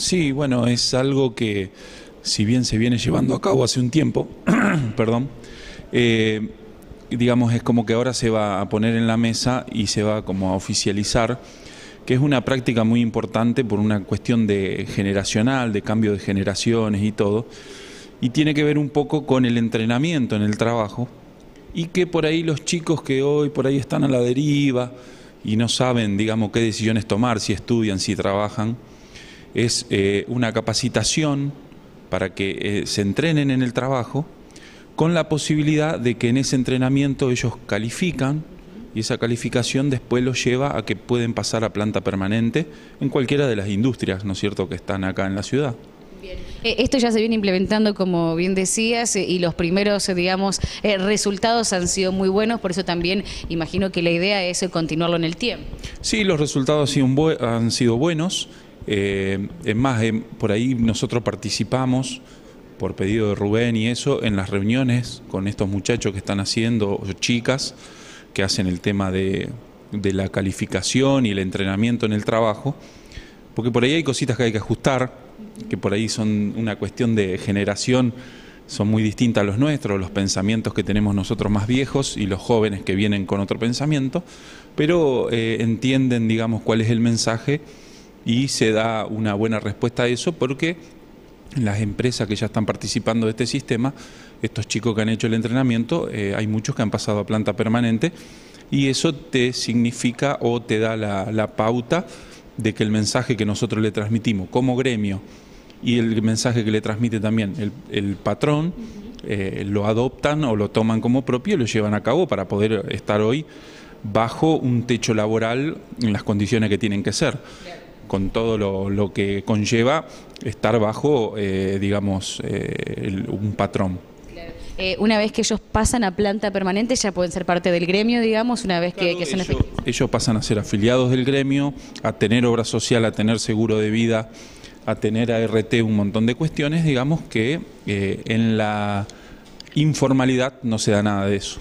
Sí, bueno, es algo que si bien se viene llevando a cabo hace un tiempo, perdón, eh, digamos es como que ahora se va a poner en la mesa y se va como a oficializar, que es una práctica muy importante por una cuestión de generacional, de cambio de generaciones y todo, y tiene que ver un poco con el entrenamiento en el trabajo y que por ahí los chicos que hoy por ahí están a la deriva y no saben, digamos, qué decisiones tomar, si estudian, si trabajan, es eh, una capacitación para que eh, se entrenen en el trabajo, con la posibilidad de que en ese entrenamiento ellos califican y esa calificación después los lleva a que pueden pasar a planta permanente en cualquiera de las industrias, ¿no es cierto?, que están acá en la ciudad. Eh, esto ya se viene implementando, como bien decías, y los primeros, digamos, resultados han sido muy buenos, por eso también imagino que la idea es continuarlo en el tiempo. Sí, los resultados han sido buenos. Eh, es más, em, por ahí nosotros participamos, por pedido de Rubén y eso, en las reuniones con estos muchachos que están haciendo, chicas, que hacen el tema de, la calificación y el entrenamiento en el trabajo, porque por ahí hay cositas que hay que ajustar, que por ahí son una cuestión de generación, son muy distintas a los nuestros, los pensamientos que tenemos nosotros más viejos y los jóvenes que vienen con otro pensamiento, pero eh, entienden, digamos, cuál es el mensaje y se da una buena respuesta a eso porque las empresas que ya están participando de este sistema, estos chicos que han hecho el entrenamiento, eh, hay muchos que han pasado a planta permanente y eso te significa o te da la, pauta de que el mensaje que nosotros le transmitimos como gremio y el mensaje que le transmite también el, patrón, eh, lo adoptan o lo toman como propio y lo llevan a cabo para poder estar hoy bajo un techo laboral en las condiciones que tienen que ser con todo lo, que conlleva estar bajo, eh, digamos, eh, un patrón. Eh, una vez que ellos pasan a planta permanente, ya pueden ser parte del gremio, digamos, una vez que, son ellos, ellos pasan a ser afiliados del gremio, a tener obra social, a tener seguro de vida, a tener ART, un montón de cuestiones, digamos que en la informalidad no se da nada de eso.